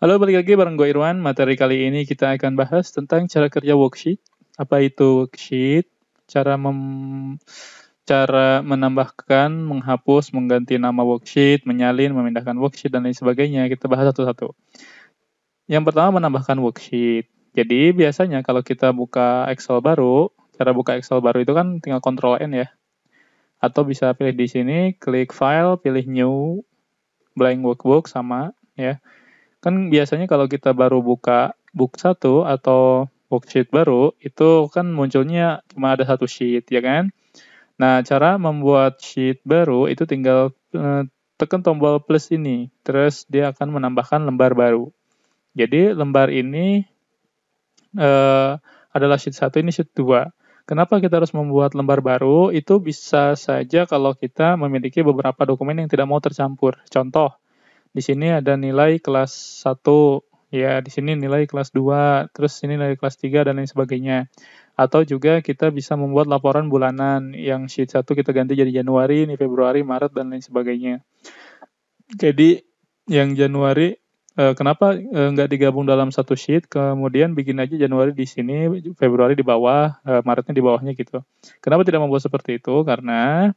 Halo, balik lagi bareng gue Irwan. Materi kali ini kita akan bahas tentang cara kerja worksheet. Apa itu worksheet? Cara mem cara menambahkan, menghapus, mengganti nama worksheet, menyalin, memindahkan worksheet dan lain sebagainya. Kita bahas satu-satu. Yang pertama menambahkan worksheet. Jadi biasanya kalau kita buka Excel baru, cara buka Excel baru itu kan tinggal Ctrl N ya. Atau bisa pilih di sini, klik file, pilih new, blank workbook sama ya Kan biasanya kalau kita baru buka book satu atau worksheet baru, itu kan munculnya cuma ada satu sheet, ya kan? Nah, cara membuat sheet baru itu tinggal eh, tekan tombol plus ini, terus dia akan menambahkan lembar baru. Jadi, lembar ini eh, adalah sheet satu ini sheet dua Kenapa kita harus membuat lembar baru? Itu bisa saja kalau kita memiliki beberapa dokumen yang tidak mau tercampur. Contoh, di sini ada nilai kelas 1, ya di sini nilai kelas 2, terus ini nilai kelas 3 dan lain sebagainya. Atau juga kita bisa membuat laporan bulanan yang sheet 1 kita ganti jadi Januari, ini Februari, Maret dan lain sebagainya. Jadi yang Januari eh, kenapa eh, nggak digabung dalam satu sheet kemudian bikin aja Januari di sini Februari di bawah eh, Maretnya di bawahnya gitu kenapa tidak membuat seperti itu karena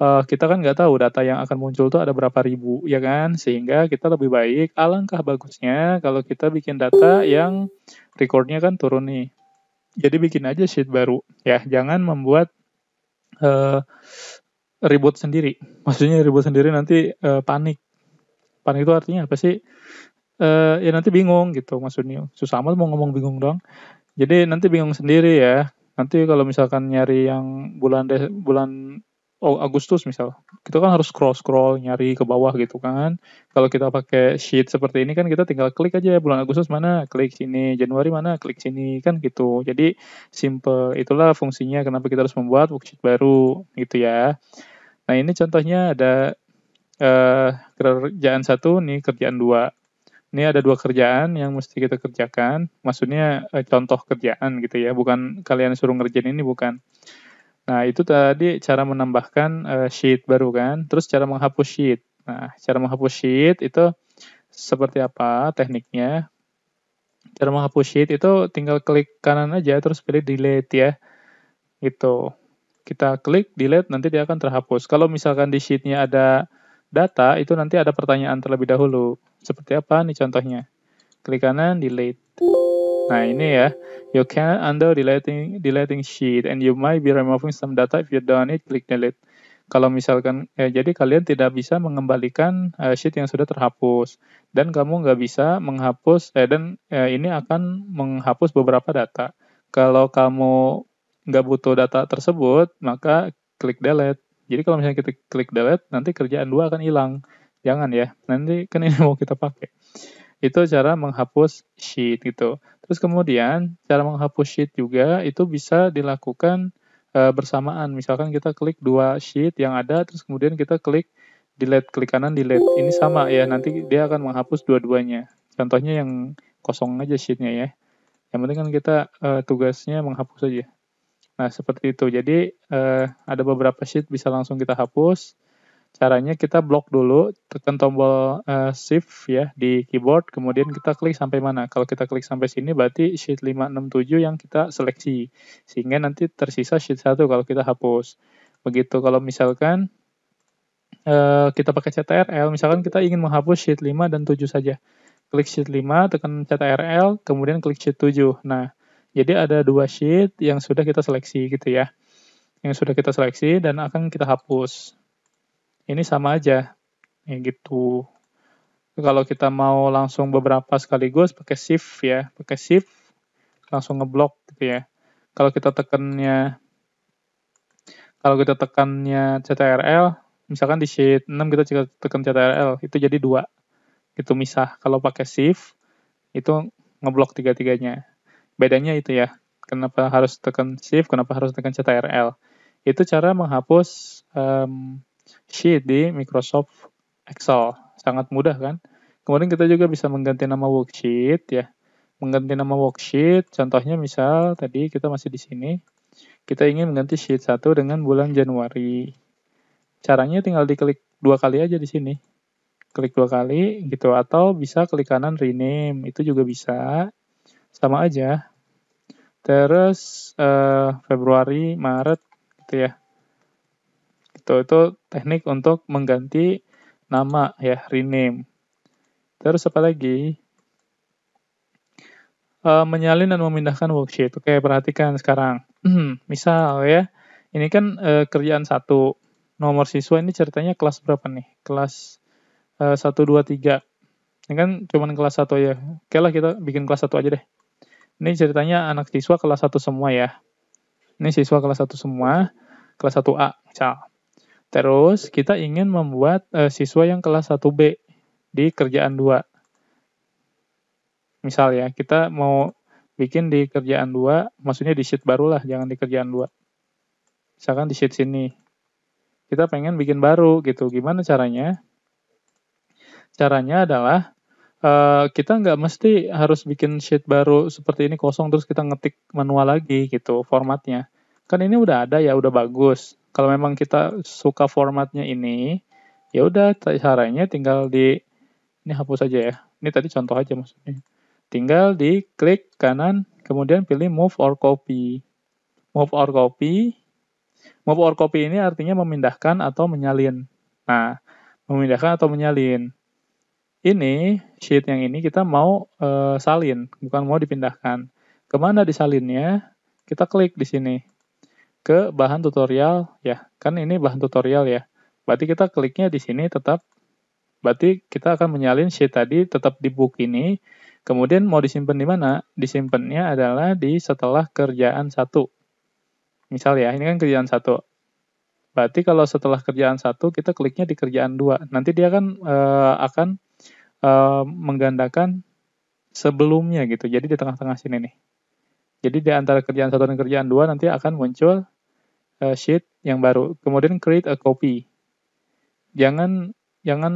uh, kita kan nggak tahu data yang akan muncul tuh ada berapa ribu ya kan sehingga kita lebih baik alangkah bagusnya kalau kita bikin data yang recordnya kan turun nih jadi bikin aja sheet baru ya jangan membuat uh, ribut sendiri maksudnya ribut sendiri nanti uh, panik panik itu artinya apa sih uh, ya nanti bingung gitu maksudnya susah amat mau ngomong bingung dong jadi nanti bingung sendiri ya nanti kalau misalkan nyari yang bulan de bulan oh Agustus misal kita kan harus scroll scroll nyari ke bawah gitu kan kalau kita pakai sheet seperti ini kan kita tinggal klik aja bulan Agustus mana klik sini Januari mana klik sini kan gitu jadi simple itulah fungsinya kenapa kita harus membuat worksheet baru gitu ya nah ini contohnya ada eh, kerjaan satu nih kerjaan dua ini ada dua kerjaan yang mesti kita kerjakan. Maksudnya eh, contoh kerjaan gitu ya, bukan kalian suruh ngerjain ini bukan. Nah, itu tadi cara menambahkan uh, sheet baru kan. Terus cara menghapus sheet. Nah, cara menghapus sheet itu seperti apa tekniknya? Cara menghapus sheet itu tinggal klik kanan aja terus pilih delete ya. itu Kita klik delete nanti dia akan terhapus. Kalau misalkan di sheetnya ada data itu nanti ada pertanyaan terlebih dahulu. Seperti apa nih contohnya? Klik kanan delete. Nah ini ya, you can undo deleting deleting sheet and you might be removing some data if you don't need click delete. Kalau misalkan, ya, jadi kalian tidak bisa mengembalikan uh, sheet yang sudah terhapus dan kamu nggak bisa menghapus eh, dan eh, ini akan menghapus beberapa data. Kalau kamu nggak butuh data tersebut, maka klik delete. Jadi kalau misalnya kita klik delete, nanti kerjaan dua akan hilang. Jangan ya, nanti kan ini mau kita pakai. Itu cara menghapus sheet gitu. Terus kemudian cara menghapus sheet juga itu bisa dilakukan e, bersamaan. Misalkan kita klik dua sheet yang ada, terus kemudian kita klik delete, klik kanan delete. Ini sama ya, nanti dia akan menghapus dua-duanya. Contohnya yang kosong aja sheetnya ya. Yang penting kan kita e, tugasnya menghapus aja. Nah, seperti itu. Jadi, e, ada beberapa sheet bisa langsung kita hapus. Caranya kita blok dulu, tekan tombol uh, shift ya di keyboard, kemudian kita klik sampai mana. Kalau kita klik sampai sini berarti sheet 567 yang kita seleksi. Sehingga nanti tersisa sheet 1 kalau kita hapus. Begitu kalau misalkan uh, kita pakai CTRL, misalkan kita ingin menghapus sheet 5 dan 7 saja. Klik sheet 5, tekan CTRL, kemudian klik sheet 7. Nah, jadi ada dua sheet yang sudah kita seleksi gitu ya yang sudah kita seleksi dan akan kita hapus ini sama aja ya gitu kalau kita mau langsung beberapa sekaligus pakai shift ya pakai shift langsung ngeblok gitu ya kalau kita tekannya kalau kita tekannya CTRL misalkan di sheet 6 kita tekan CTRL itu jadi dua itu misah kalau pakai shift itu ngeblok tiga-tiganya bedanya itu ya kenapa harus tekan shift kenapa harus tekan CTRL itu cara menghapus um, Sheet di Microsoft Excel. Sangat mudah kan? Kemudian kita juga bisa mengganti nama worksheet ya. Mengganti nama worksheet, contohnya misal tadi kita masih di sini. Kita ingin mengganti sheet 1 dengan bulan Januari. Caranya tinggal diklik dua kali aja di sini. Klik dua kali gitu atau bisa klik kanan rename itu juga bisa. Sama aja. Terus uh, Februari, Maret gitu ya gitu itu teknik untuk mengganti nama ya rename terus apa lagi e, menyalin dan memindahkan worksheet oke perhatikan sekarang misal ya ini kan e, kerjaan satu nomor siswa ini ceritanya kelas berapa nih kelas e, 1, 2, 3 ini kan cuma kelas 1 ya oke lah kita bikin kelas 1 aja deh ini ceritanya anak siswa kelas 1 semua ya ini siswa kelas 1 semua kelas 1A misal Terus kita ingin membuat e, siswa yang kelas 1B di kerjaan 2. Misal ya, kita mau bikin di kerjaan 2, maksudnya di sheet barulah, jangan di kerjaan 2. Misalkan di sheet sini. Kita pengen bikin baru gitu. Gimana caranya? Caranya adalah uh, kita nggak mesti harus bikin sheet baru seperti ini kosong terus kita ngetik manual lagi gitu formatnya. Kan ini udah ada ya, udah bagus kalau memang kita suka formatnya ini ya udah caranya tinggal di ini hapus aja ya ini tadi contoh aja maksudnya tinggal di klik kanan kemudian pilih move or copy move or copy move or copy ini artinya memindahkan atau menyalin nah memindahkan atau menyalin ini sheet yang ini kita mau e, salin bukan mau dipindahkan kemana disalinnya kita klik di sini ke bahan tutorial ya. Kan ini bahan tutorial ya. Berarti kita kliknya di sini tetap berarti kita akan menyalin sheet tadi tetap di book ini. Kemudian mau disimpan di mana? Disimpannya adalah di setelah kerjaan satu. Misal ya, ini kan kerjaan satu. Berarti kalau setelah kerjaan satu kita kliknya di kerjaan dua. Nanti dia kan e, akan e, menggandakan sebelumnya gitu. Jadi di tengah-tengah sini nih. Jadi di antara kerjaan satu dan kerjaan dua nanti akan muncul uh, sheet yang baru. Kemudian create a copy. Jangan jangan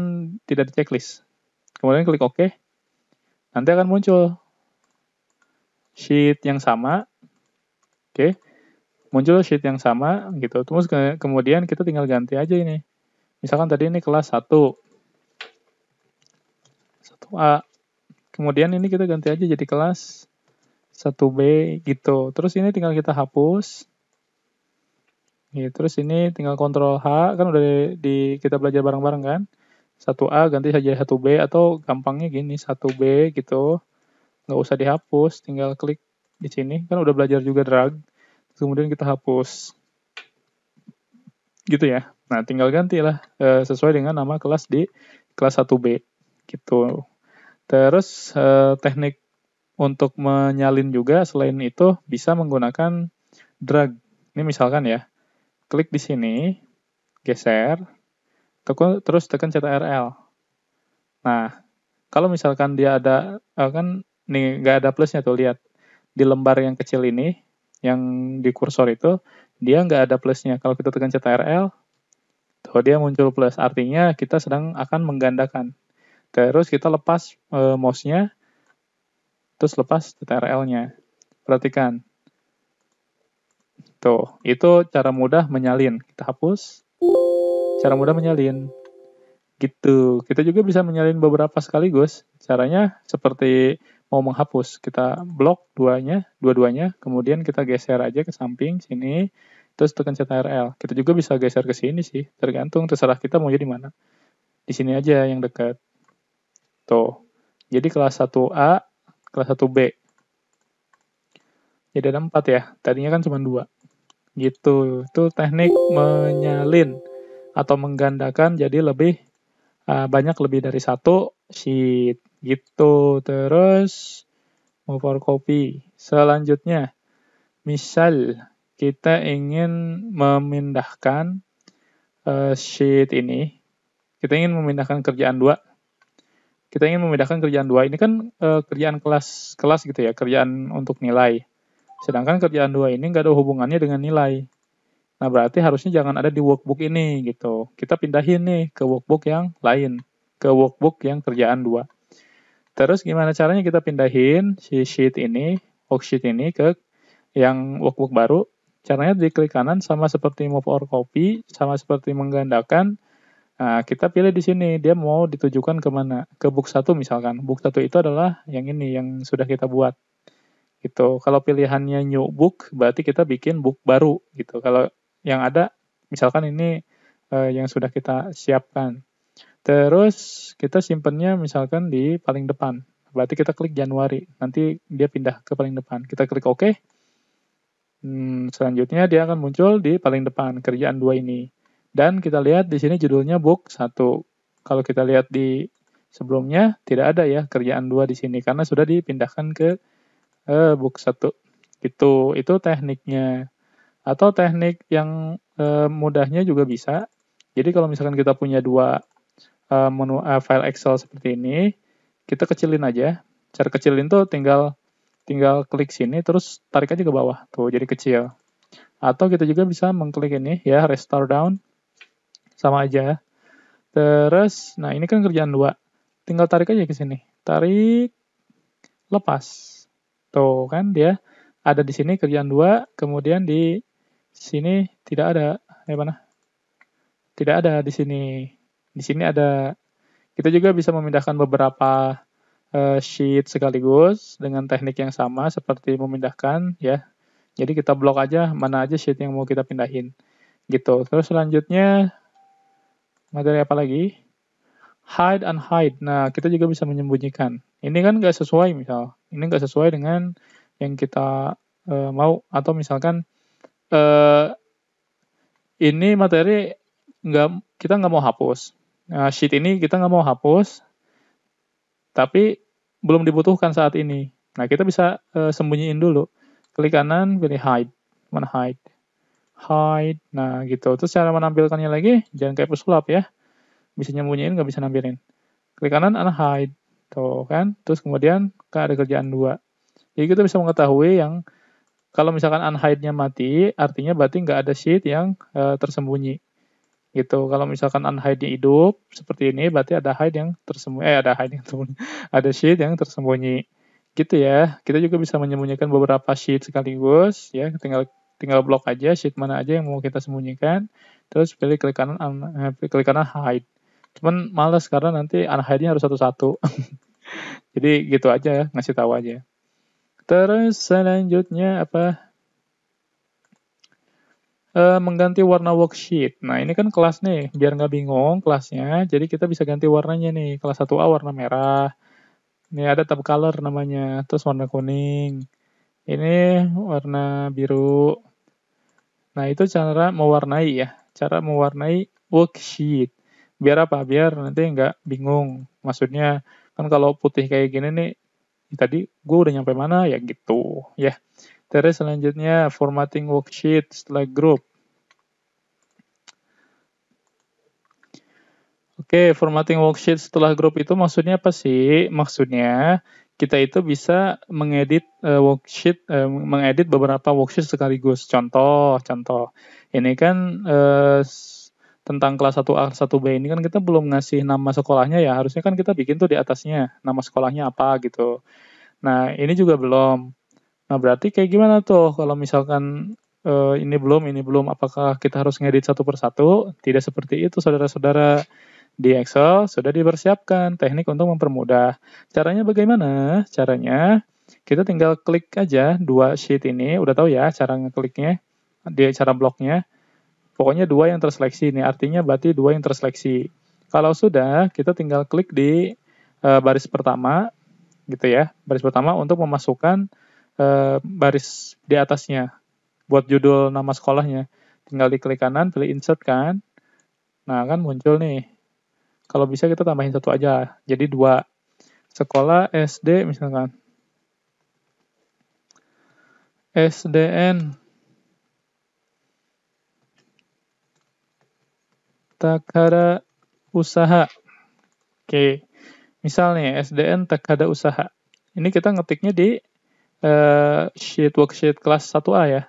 tidak di checklist. Kemudian klik OK. Nanti akan muncul sheet yang sama. Oke. Okay. Muncul sheet yang sama gitu. Terus ke kemudian kita tinggal ganti aja ini. Misalkan tadi ini kelas 1. 1A. Kemudian ini kita ganti aja jadi kelas satu b gitu. Terus ini tinggal kita hapus. Ya, terus ini tinggal kontrol H, kan udah di, di kita belajar bareng-bareng kan. 1A ganti saja 1B atau gampangnya gini 1B gitu. Nggak usah dihapus, tinggal klik di sini. Kan udah belajar juga drag. Terus kemudian kita hapus. Gitu ya. Nah, tinggal gantilah e, eh, sesuai dengan nama kelas di kelas 1B gitu. Terus e, teknik untuk menyalin juga selain itu bisa menggunakan drag. Ini misalkan ya, klik di sini, geser, terus tekan CTRL. Nah, kalau misalkan dia ada, eh, kan ini nggak ada plusnya tuh, lihat. Di lembar yang kecil ini, yang di kursor itu, dia nggak ada plusnya. Kalau kita tekan CTRL, tuh dia muncul plus. Artinya kita sedang akan menggandakan. Terus kita lepas e, mouse-nya, terus lepas TRL-nya. Perhatikan. Tuh, itu cara mudah menyalin. Kita hapus. Cara mudah menyalin. Gitu. Kita juga bisa menyalin beberapa sekaligus. Caranya seperti mau menghapus. Kita blok duanya, dua-duanya, kemudian kita geser aja ke samping sini, terus tekan CTRL. Kita juga bisa geser ke sini sih, tergantung terserah kita mau jadi mana. Di sini aja yang dekat. Tuh. Jadi kelas 1A kelas 1B. Jadi ada 4 ya, tadinya kan cuma 2. Gitu, itu teknik menyalin atau menggandakan jadi lebih uh, banyak lebih dari satu sheet gitu. Terus move for copy. Selanjutnya, misal kita ingin memindahkan uh, sheet ini, kita ingin memindahkan kerjaan dua kita ingin membedakan kerjaan dua ini kan e, kerjaan kelas kelas gitu ya kerjaan untuk nilai sedangkan kerjaan dua ini nggak ada hubungannya dengan nilai nah berarti harusnya jangan ada di workbook ini gitu kita pindahin nih ke workbook yang lain ke workbook yang kerjaan dua terus gimana caranya kita pindahin si sheet ini worksheet ini ke yang workbook baru caranya di klik kanan sama seperti move or copy sama seperti menggandakan Nah, kita pilih di sini dia mau ditujukan kemana ke book satu misalkan book satu itu adalah yang ini yang sudah kita buat gitu kalau pilihannya new book berarti kita bikin book baru gitu kalau yang ada misalkan ini eh, yang sudah kita siapkan terus kita simpannya misalkan di paling depan berarti kita klik Januari nanti dia pindah ke paling depan kita klik OK hmm, selanjutnya dia akan muncul di paling depan kerjaan dua ini dan kita lihat di sini judulnya book 1. Kalau kita lihat di sebelumnya tidak ada ya kerjaan 2 di sini karena sudah dipindahkan ke uh, book 1. Itu itu tekniknya. Atau teknik yang uh, mudahnya juga bisa. Jadi kalau misalkan kita punya dua uh, menu uh, file Excel seperti ini, kita kecilin aja. Cara kecilin tuh tinggal tinggal klik sini terus tarik aja ke bawah. Tuh jadi kecil. Atau kita juga bisa mengklik ini ya restore down sama aja. Terus, nah ini kan kerjaan dua. Tinggal tarik aja ke sini. Tarik, lepas. Tuh kan dia ada di sini kerjaan dua, kemudian di sini tidak ada. Ya mana? Tidak ada di sini. Di sini ada. Kita juga bisa memindahkan beberapa uh, sheet sekaligus dengan teknik yang sama seperti memindahkan ya. Jadi kita blok aja mana aja sheet yang mau kita pindahin gitu. Terus selanjutnya materi apa lagi? Hide and hide. Nah, kita juga bisa menyembunyikan. Ini kan nggak sesuai misal. Ini nggak sesuai dengan yang kita uh, mau. Atau misalkan uh, ini materi nggak kita nggak mau hapus. Nah, sheet ini kita nggak mau hapus, tapi belum dibutuhkan saat ini. Nah, kita bisa uh, sembunyiin dulu. Klik kanan, pilih hide. Mana hide? hide. Nah, gitu. Terus cara menampilkannya lagi, jangan kayak pesulap ya. Bisa nyembunyiin, nggak bisa nampilin. Klik kanan, hide. Tuh, kan? Terus kemudian kan ada kerjaan dua. Jadi kita bisa mengetahui yang kalau misalkan unhide-nya mati, artinya berarti nggak ada sheet yang e, tersembunyi. Gitu. Kalau misalkan unhide-nya hidup seperti ini, berarti ada hide yang tersembunyi. Eh, ada hide yang tersembunyi. ada sheet yang tersembunyi. Gitu ya. Kita juga bisa menyembunyikan beberapa sheet sekaligus. Ya, tinggal tinggal blok aja sheet mana aja yang mau kita sembunyikan terus pilih klik kanan un, eh, klik kanan hide cuman males karena nanti unhide-nya harus satu-satu jadi gitu aja ngasih tahu aja terus selanjutnya apa e, mengganti warna worksheet nah ini kan kelas nih biar nggak bingung kelasnya jadi kita bisa ganti warnanya nih kelas 1A warna merah ini ada tab color namanya terus warna kuning ini warna biru. Nah, itu cara mewarnai ya. Cara mewarnai worksheet. Biar apa? Biar nanti nggak bingung. Maksudnya, kan kalau putih kayak gini nih, ya tadi gue udah nyampe mana ya gitu ya. Terus selanjutnya formatting worksheet setelah group. Oke, formatting worksheet setelah grup itu maksudnya apa sih? Maksudnya kita itu bisa mengedit uh, worksheet, uh, mengedit beberapa worksheet sekaligus. Contoh, contoh, ini kan uh, tentang kelas 1A, 1B ini kan kita belum ngasih nama sekolahnya ya, harusnya kan kita bikin tuh di atasnya, nama sekolahnya apa gitu. Nah, ini juga belum. Nah, berarti kayak gimana tuh kalau misalkan uh, ini belum, ini belum, apakah kita harus ngedit satu persatu? Tidak seperti itu, saudara-saudara. Di Excel sudah dipersiapkan teknik untuk mempermudah. Caranya bagaimana? Caranya kita tinggal klik aja dua sheet ini. Udah tahu ya cara ngekliknya, dia cara bloknya. Pokoknya dua yang terseleksi ini, artinya berarti dua yang terseleksi. Kalau sudah, kita tinggal klik di e, baris pertama, gitu ya, baris pertama untuk memasukkan e, baris di atasnya buat judul nama sekolahnya. Tinggal di klik kanan, pilih insert kan. Nah, kan muncul nih kalau bisa kita tambahin satu aja, jadi dua. Sekolah SD misalkan. SDN. Takara usaha. Oke, misalnya SDN Takara usaha. Ini kita ngetiknya di uh, sheet worksheet kelas 1A ya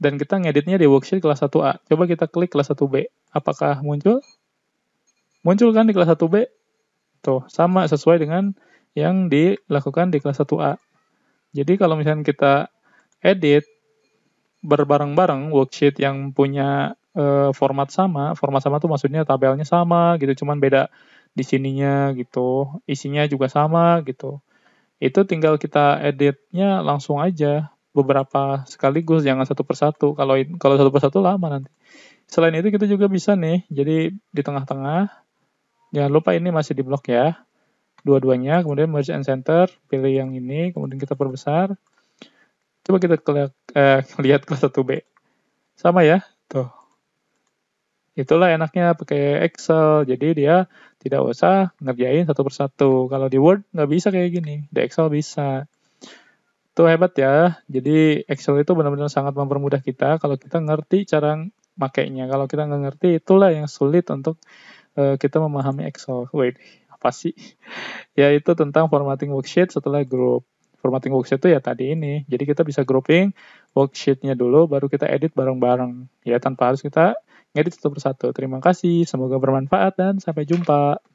dan kita ngeditnya di worksheet kelas 1A. Coba kita klik kelas 1B. Apakah muncul? muncul kan di kelas 1B. Tuh, sama sesuai dengan yang dilakukan di kelas 1A. Jadi kalau misalnya kita edit berbareng-bareng worksheet yang punya e, format sama, format sama tuh maksudnya tabelnya sama gitu, cuman beda di sininya gitu, isinya juga sama gitu. Itu tinggal kita editnya langsung aja beberapa sekaligus, jangan satu persatu. Kalau kalau satu persatu lama nanti. Selain itu kita juga bisa nih, jadi di tengah-tengah Jangan lupa ini masih di blok ya. Dua-duanya, kemudian merge and center, pilih yang ini, kemudian kita perbesar. Coba kita eh, lihat ke 1B. Sama ya, tuh. Itulah enaknya pakai Excel, jadi dia tidak usah ngerjain satu persatu. Kalau di Word nggak bisa kayak gini, di Excel bisa. Itu hebat ya, jadi Excel itu benar-benar sangat mempermudah kita kalau kita ngerti cara makainya. Kalau kita nggak ngerti, itulah yang sulit untuk uh, kita memahami Excel. Wait, apa sih? Yaitu tentang formatting worksheet setelah group. Formatting worksheet itu ya tadi ini. Jadi kita bisa grouping worksheetnya dulu, baru kita edit bareng-bareng. Ya, tanpa harus kita ngedit satu persatu. Terima kasih, semoga bermanfaat dan sampai jumpa.